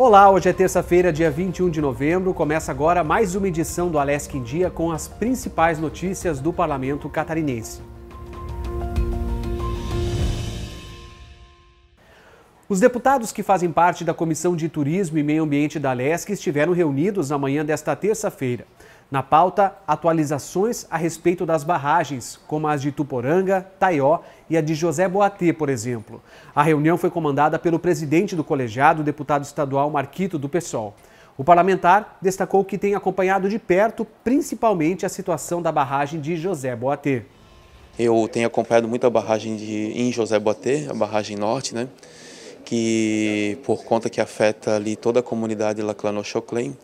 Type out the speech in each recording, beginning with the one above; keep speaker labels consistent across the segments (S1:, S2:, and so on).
S1: Olá, hoje é terça-feira, dia 21 de novembro. Começa agora mais uma edição do Alesc em Dia com as principais notícias do parlamento catarinense. Os deputados que fazem parte da Comissão de Turismo e Meio Ambiente da Alesc estiveram reunidos na manhã desta terça-feira. Na pauta, atualizações a respeito das barragens, como as de Tuporanga, Taió e a de José Boatê, por exemplo. A reunião foi comandada pelo presidente do colegiado, deputado estadual Marquito do Pessoal. O parlamentar destacou que tem acompanhado de perto, principalmente, a situação da barragem de José Boatê.
S2: Eu tenho acompanhado muito a barragem de, em José Boatê, a barragem norte, né? que por conta que afeta ali toda a comunidade Laclano Choclen,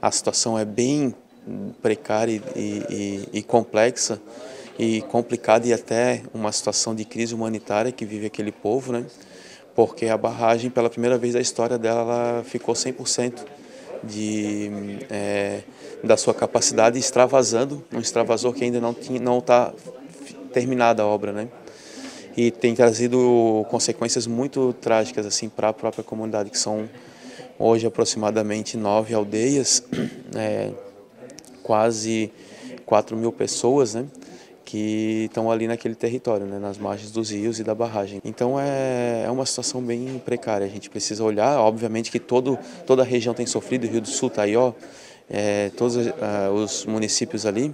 S2: a situação é bem precária e, e, e complexa e complicada e até uma situação de crise humanitária que vive aquele povo, né? Porque a barragem, pela primeira vez da história dela, ficou 100% de, é, da sua capacidade extravasando, um extravasor que ainda não não está terminada a obra, né? E tem trazido consequências muito trágicas assim para a própria comunidade, que são hoje aproximadamente nove aldeias. né? quase 4 mil pessoas, né? que estão ali naquele território, né, nas margens dos rios e da barragem. Então é, é uma situação bem precária. A gente precisa olhar, obviamente que todo, toda a região tem sofrido, o Rio do Sul, Taió, tá é, todos uh, os municípios ali,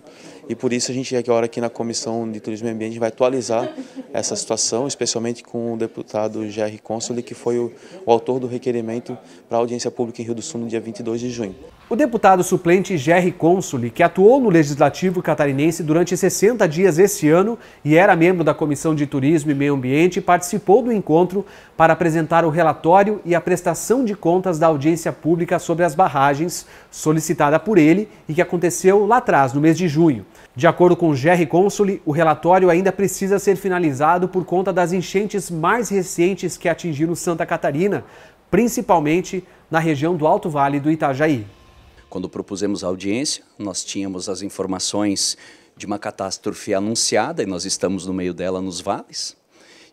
S2: e por isso a gente agora aqui na Comissão de Turismo e Ambiente vai atualizar essa situação, especialmente com o deputado Jerry Consoli, que foi o, o autor do requerimento para a audiência pública em Rio do Sul no dia 22 de junho.
S1: O deputado suplente Jerry Consoli, que atuou no Legislativo catarinense durante 60 dias esse ano e era membro da Comissão de Turismo e Meio Ambiente, participou do encontro para apresentar o relatório e a prestação de contas da audiência pública sobre as barragens solicitada por ele e que aconteceu lá atrás, no mês de junho. De acordo com o Gerry Consoli, o relatório ainda precisa ser finalizado por conta das enchentes mais recentes que atingiram Santa Catarina, principalmente na região do Alto Vale do Itajaí.
S3: Quando propusemos a audiência, nós tínhamos as informações de uma catástrofe anunciada e nós estamos no meio dela nos vales,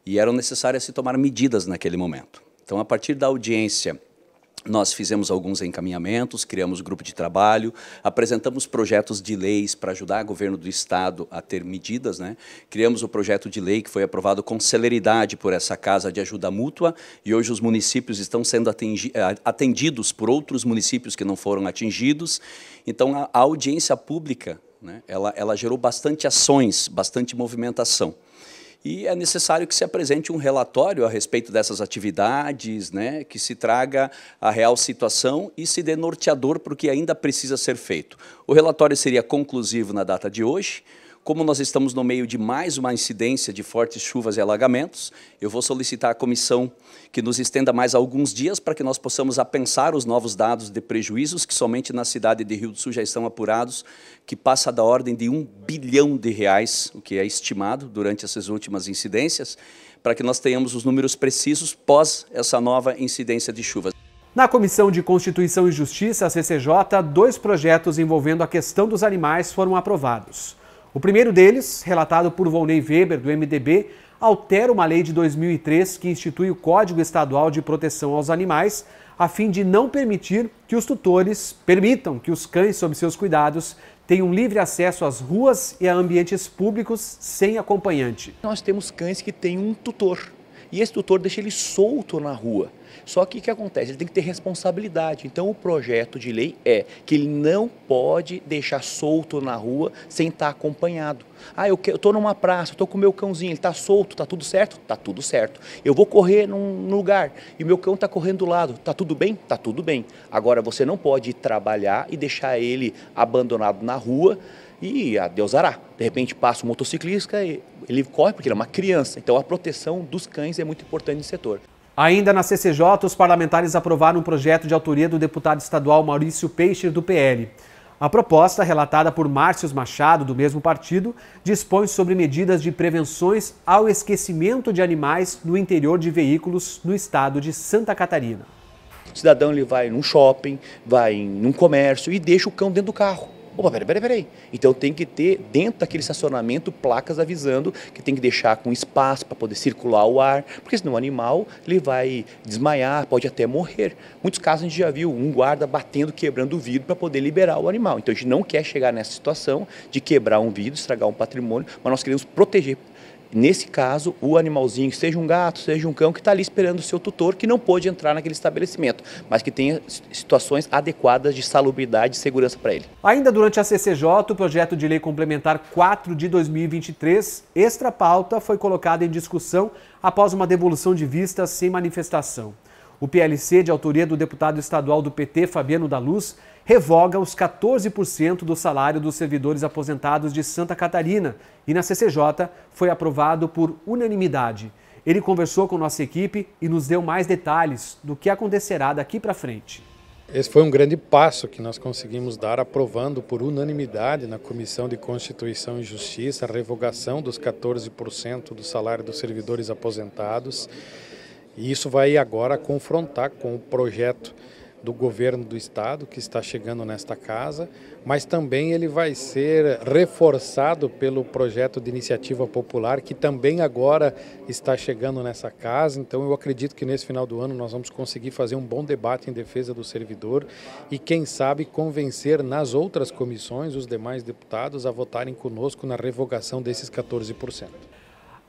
S3: e eram necessárias se tomar medidas naquele momento. Então, a partir da audiência nós fizemos alguns encaminhamentos, criamos grupo de trabalho, apresentamos projetos de leis para ajudar o governo do Estado a ter medidas. Né? Criamos o projeto de lei que foi aprovado com celeridade por essa Casa de Ajuda Mútua e hoje os municípios estão sendo eh, atendidos por outros municípios que não foram atingidos. Então, a, a audiência pública né, ela, ela gerou bastante ações, bastante movimentação e é necessário que se apresente um relatório a respeito dessas atividades, né, que se traga a real situação e se dê norteador para o que ainda precisa ser feito. O relatório seria conclusivo na data de hoje, como nós estamos no meio de mais uma incidência de fortes chuvas e alagamentos, eu vou solicitar à comissão que nos estenda mais alguns dias para que nós possamos apensar os novos dados de prejuízos que somente na cidade de Rio do Sul já estão apurados, que passa da ordem de um bilhão de reais, o que é estimado durante essas últimas incidências, para que nós tenhamos os números precisos pós essa nova
S1: incidência de chuvas. Na Comissão de Constituição e Justiça, a CCJ, dois projetos envolvendo a questão dos animais foram aprovados. O primeiro deles, relatado por Volney Weber, do MDB, altera uma lei de 2003 que institui o Código Estadual de Proteção aos Animais, a fim de não permitir que os tutores permitam que os cães sob seus cuidados tenham livre acesso às ruas e a ambientes públicos sem
S4: acompanhante. Nós temos cães que têm um tutor, e esse tutor deixa ele solto na rua. Só que o que acontece? Ele tem que ter responsabilidade. Então o projeto de lei é que ele não pode deixar solto na rua sem estar acompanhado. Ah, eu estou numa praça, estou com o meu cãozinho, ele está solto, está tudo certo? Está tudo certo. Eu vou correr num lugar e o meu cão está correndo do lado, está tudo bem? Está tudo bem. Agora você não pode trabalhar e deixar ele abandonado na rua e a ah, Deus De repente passa um motociclista, e ele corre porque ele é uma criança. Então a proteção dos cães é muito importante nesse setor.
S1: Ainda na CCJ, os parlamentares aprovaram um projeto de autoria do deputado estadual Maurício Peixer, do PL. A proposta, relatada por Márcios Machado, do mesmo partido, dispõe sobre medidas de prevenções ao esquecimento de animais no interior de veículos no estado de Santa
S4: Catarina. O cidadão ele vai num shopping, vai num comércio e deixa o cão dentro do carro. Opa, peraí, peraí, peraí. Então tem que ter dentro daquele estacionamento placas avisando que tem que deixar com espaço para poder circular o ar, porque senão o animal ele vai desmaiar, pode até morrer. Muitos casos a gente já viu um guarda batendo, quebrando o vidro para poder liberar o animal. Então a gente não quer chegar nessa situação de quebrar um vidro, estragar um patrimônio, mas nós queremos proteger Nesse caso, o animalzinho, seja um gato, seja um cão, que está ali esperando o seu tutor, que não pôde entrar naquele estabelecimento, mas que tenha situações adequadas de salubridade e segurança para ele.
S1: Ainda durante a CCJ, o projeto de lei complementar 4 de 2023, extra pauta, foi colocado em discussão após uma devolução de vistas sem manifestação. O PLC, de autoria do deputado estadual do PT, Fabiano da Luz, revoga os 14% do salário dos servidores aposentados de Santa Catarina e na CCJ foi aprovado por unanimidade. Ele conversou com nossa equipe e nos deu mais detalhes do que acontecerá daqui para frente. Esse foi um grande passo que nós conseguimos dar aprovando por unanimidade na Comissão de Constituição e Justiça a revogação dos 14% do salário dos servidores aposentados. E isso vai agora confrontar com o projeto do governo do estado que está chegando nesta casa, mas também ele vai ser reforçado pelo projeto de iniciativa popular que também agora está chegando nessa casa. Então eu acredito que nesse final do ano nós vamos conseguir fazer um bom debate em defesa do servidor e quem sabe convencer nas outras comissões os demais deputados a votarem conosco na revogação desses 14%.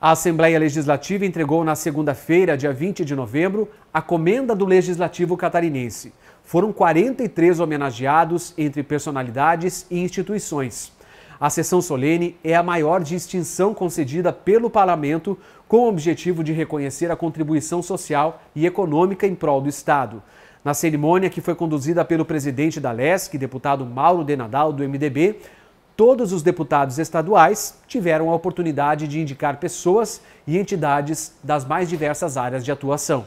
S1: A Assembleia Legislativa entregou na segunda-feira, dia 20 de novembro, a comenda do Legislativo Catarinense. Foram 43 homenageados entre personalidades e instituições. A sessão solene é a maior distinção concedida pelo Parlamento com o objetivo de reconhecer a contribuição social e econômica em prol do Estado. Na cerimônia que foi conduzida pelo presidente da LESC, deputado Mauro Denadal, do MDB, todos os deputados estaduais tiveram a oportunidade de indicar
S4: pessoas e entidades
S1: das mais diversas áreas de atuação.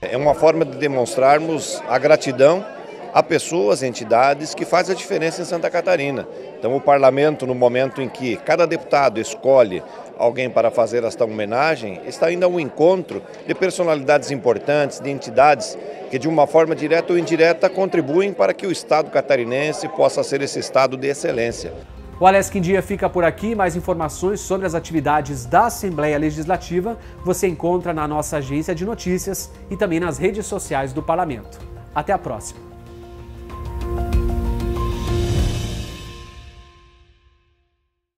S4: É uma forma de demonstrarmos a gratidão a pessoas, entidades que fazem a diferença em Santa Catarina. Então, o parlamento, no momento em que cada deputado escolhe alguém para fazer esta homenagem, está indo a um encontro de personalidades importantes, de entidades que, de uma forma direta ou indireta, contribuem para que o Estado catarinense possa ser esse Estado de excelência.
S1: O Alesc em Dia fica por aqui. Mais informações sobre as atividades da Assembleia Legislativa você encontra na nossa agência de notícias e também nas redes sociais do Parlamento. Até a próxima!